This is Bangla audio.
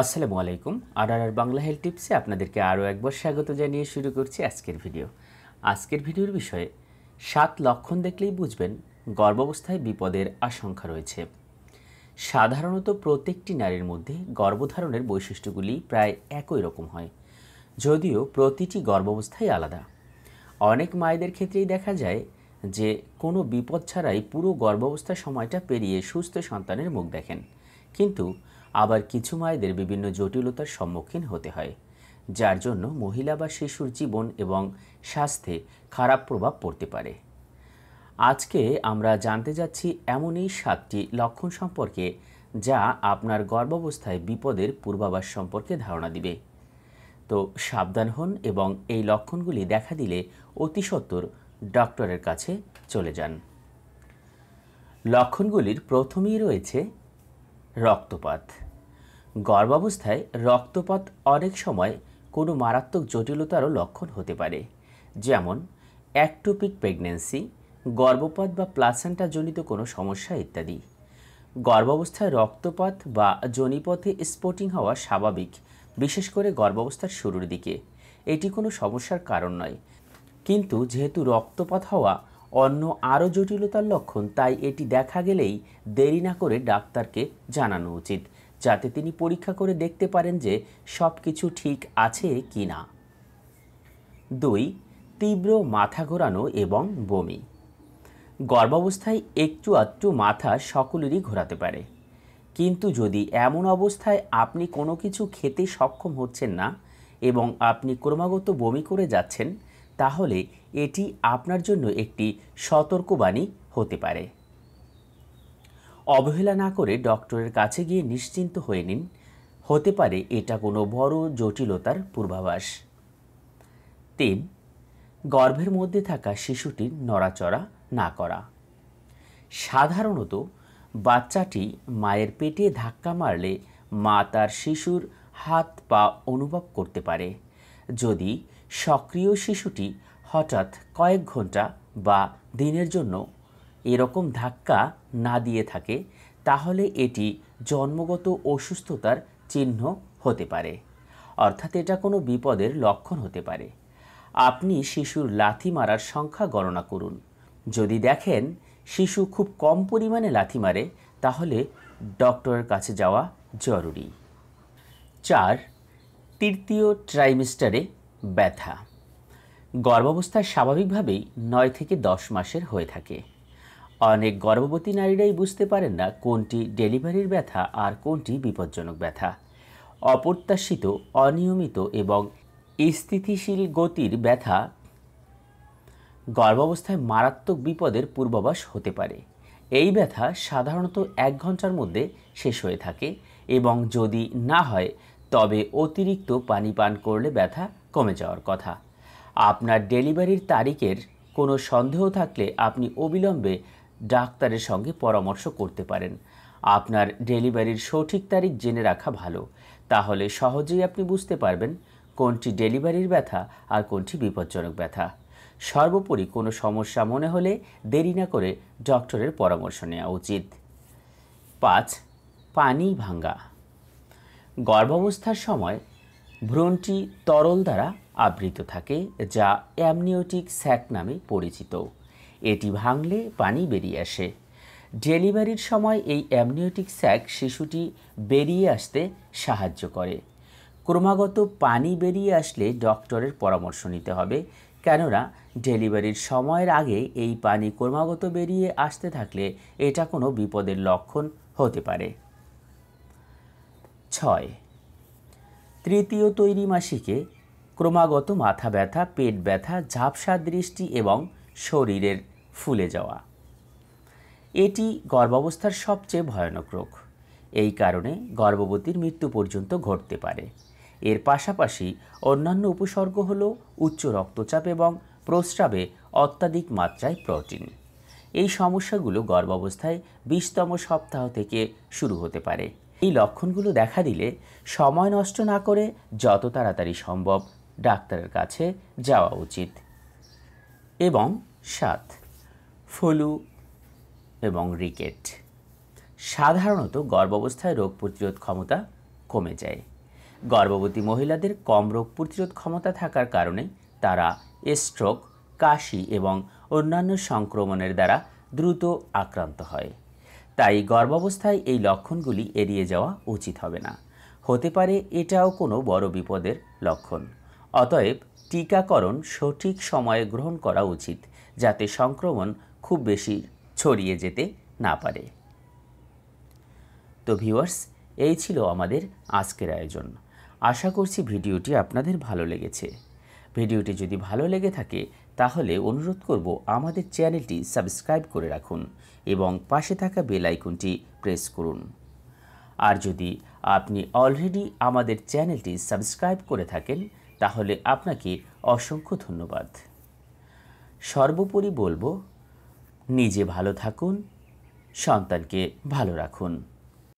আসসালামু আলাইকুম আর আর বাংলা হেলথ টিপসে আপনাদেরকে আরও একবার স্বাগত জানিয়ে শুরু করছি আজকের ভিডিও আজকের ভিডিওর বিষয়ে সাত লক্ষণ দেখলেই বুঝবেন গর্ভাবস্থায় বিপদের আশঙ্কা রয়েছে সাধারণত প্রত্যেকটি নারীর মধ্যে গর্ভধারণের বৈশিষ্ট্যগুলি প্রায় একই রকম হয় যদিও প্রতিটি গর্ভাবস্থাই আলাদা অনেক মায়েদের ক্ষেত্রেই দেখা যায় যে কোনো বিপদ ছাড়াই পুরো গর্ভাবস্থা সময়টা পেরিয়ে সুস্থ সন্তানের মুখ দেখেন কিন্তু আবার কিছু মায়েদের বিভিন্ন জটিলতার সম্মুখীন হতে হয় যার জন্য মহিলা বা শিশুর জীবন এবং স্বাস্থ্যে খারাপ প্রভাব পড়তে পারে আজকে আমরা জানতে যাচ্ছি এমনই সাতটি লক্ষণ সম্পর্কে যা আপনার গর্ভাবস্থায় বিপদের পূর্বাভাস সম্পর্কে ধারণা দিবে তো সাবধান হন এবং এই লক্ষণগুলি দেখা দিলে অতি সত্বর ডক্টরের কাছে চলে যান লক্ষণগুলির প্রথমেই রয়েছে রক্তপাত গর্ভাবস্থায় রক্তপাত অনেক সময় কোনো মারাত্মক জটিলতারও লক্ষণ হতে পারে যেমন অ্যাক্টোপিক প্রেগন্যান্সি গর্ভপাত বা প্লাসেন্টাজনিত কোনো সমস্যা ইত্যাদি গর্ভাবস্থায় রক্তপাত বা জনিপথে স্পোর্টিং হওয়া স্বাভাবিক বিশেষ করে গর্ভাবস্থার শুরুর দিকে এটি কোনো সমস্যার কারণ নয় কিন্তু যেহেতু রক্তপাত হওয়া অন্য আরও জটিলতার লক্ষণ তাই এটি দেখা গেলেই দেরি না করে ডাক্তারকে জানানো উচিত যাতে তিনি পরীক্ষা করে দেখতে পারেন যে সব কিছু ঠিক আছে কি না দুই তীব্র মাথা ঘোরানো এবং বমি গর্ভাবস্থায় একটু আধটু মাথা সকলেরই ঘোরাতে পারে কিন্তু যদি এমন অবস্থায় আপনি কোনো কিছু খেতে সক্ষম হচ্ছেন না এবং আপনি ক্রমাগত বমি করে যাচ্ছেন তাহলে এটি আপনার জন্য একটি সতর্কবাণী হতে পারে অবহেলা না করে ডক্টরের কাছে গিয়ে নিশ্চিন্ত হয়ে নিন হতে পারে এটা কোনো বড় জটিলতার পূর্বাভাস তিন গর্ভের মধ্যে থাকা শিশুটির নড়াচড়া না করা সাধারণত বাচ্চাটি মায়ের পেটে ধাক্কা মারলে মা তার শিশুর হাত পা অনুভব করতে পারে যদি সক্রিয় শিশুটি হঠাৎ কয়েক ঘন্টা বা দিনের জন্য এরকম ধাক্কা না দিয়ে থাকে তাহলে এটি জন্মগত অসুস্থতার চিহ্ন হতে পারে অর্থাৎ এটা কোনো বিপদের লক্ষণ হতে পারে আপনি শিশুর লাথি মারার সংখ্যা গণনা করুন যদি দেখেন শিশু খুব কম পরিমাণে লাথি মারে তাহলে ডক্টরের কাছে যাওয়া জরুরি চার তৃতীয় ট্রাইমিস্টারে ব্যথা গর্ভাবস্থায় স্বাভাবিকভাবেই নয় থেকে দশ মাসের হয়ে থাকে অনেক গর্ভবতী নারীরাই বুঝতে পারেন না কোনটি ডেলিভারির ব্যথা আর কোনটি বিপজ্জনক ব্যথা অপ্রত্যাশিত অনিয়মিত এবং স্থিতিশীল গতির ব্যথা গর্ভাবস্থায় মারাত্মক বিপদের পূর্বাভাস হতে পারে এই ব্যথা সাধারণত এক ঘন্টার মধ্যে শেষ হয়ে থাকে এবং যদি না হয় তবে অতিরিক্ত পানি পান করলে ব্যথা কমে যাওয়ার কথা আপনার ডেলিভারির তারিখের কোনো সন্দেহ থাকলে আপনি অবিলম্বে ডাক্তারের সঙ্গে পরামর্শ করতে পারেন আপনার ডেলিভারির সঠিক তারিখ জেনে রাখা ভালো তাহলে সহজেই আপনি বুঝতে পারবেন কোনটি ডেলিভারির ব্যথা আর কোনটি বিপজ্জনক ব্যথা সর্বোপরি কোনো সমস্যা মনে হলে দেরি না করে ডক্টরের পরামর্শ নেওয়া উচিত পাঁচ পানি ভাঙ্গা গর্ভাবস্থার সময় ভ্রূণটি তরল দ্বারা আবৃত থাকে যা অ্যামনিওটিক স্যাক নামে পরিচিত এটি ভাঙলে পানি বেরিয়ে আসে ডেলিভারির সময় এই অ্যামনিওটিক স্যাক শিশুটি বেরিয়ে আসতে সাহায্য করে ক্রমাগত পানি বেরিয়ে আসলে ডক্টরের পরামর্শ নিতে হবে কেননা ডেলিভারির সময়ের আগে এই পানি ক্রমাগত বেরিয়ে আসতে থাকলে এটা কোনো বিপদের লক্ষণ হতে পারে ছয় তৃতীয় তৈরি মাসিকে ক্রমাগত মাথা ব্যথা পেট ব্যথা ঝাপসা দৃষ্টি এবং শরীরের ফুলে যাওয়া এটি গর্ভাবস্থার সবচেয়ে ভয়ানক রোগ এই কারণে গর্ভবতীর মৃত্যু পর্যন্ত ঘটতে পারে এর পাশাপাশি অন্যান্য উপসর্গ হল উচ্চ রক্তচাপ এবং প্রস্রাবে অত্যাধিক মাত্রায় প্রোটিন এই সমস্যাগুলো গর্ভাবস্থায় বিশতম সপ্তাহ থেকে শুরু হতে পারে এই লক্ষণগুলো দেখা দিলে সময় নষ্ট না করে যত তাড়াতাড়ি সম্ভব ডাক্তারের কাছে যাওয়া উচিত এবং সাত ফলু এবং রিকেট সাধারণত গর্ভাবস্থায় রোগ প্রতিরোধ ক্ষমতা কমে যায় গর্ভবতী মহিলাদের কম রোগ প্রতিরোধ ক্ষমতা থাকার কারণে তারা স্ট্রোক কাশি এবং অন্যান্য সংক্রমণের দ্বারা দ্রুত আক্রান্ত হয় তাই গর্ভাবস্থায় এই লক্ষণগুলি এড়িয়ে যাওয়া উচিত হবে না হতে পারে এটাও কোনো বড় বিপদের লক্ষণ অতএব টিকাকরণ সঠিক সময়ে গ্রহণ করা উচিত যাতে সংক্রমণ খুব বেশি ছড়িয়ে যেতে না পারে তো ভিউয়ার্স এই ছিল আমাদের আজকের আয়োজন আশা করছি ভিডিওটি আপনাদের ভালো লেগেছে ভিডিওটি যদি ভালো লেগে থাকে তাহলে অনুরোধ করব আমাদের চ্যানেলটি সাবস্ক্রাইব করে রাখুন এবং পাশে থাকা বেল আইকনটি প্রেস করুন আর যদি আপনি অলরেডি আমাদের চ্যানেলটি সাবস্ক্রাইব করে থাকেন তাহলে আপনাকে অসংখ্য ধন্যবাদ সর্বোপরি বলবো নিজে ভালো থাকুন সন্তানকে ভালো রাখুন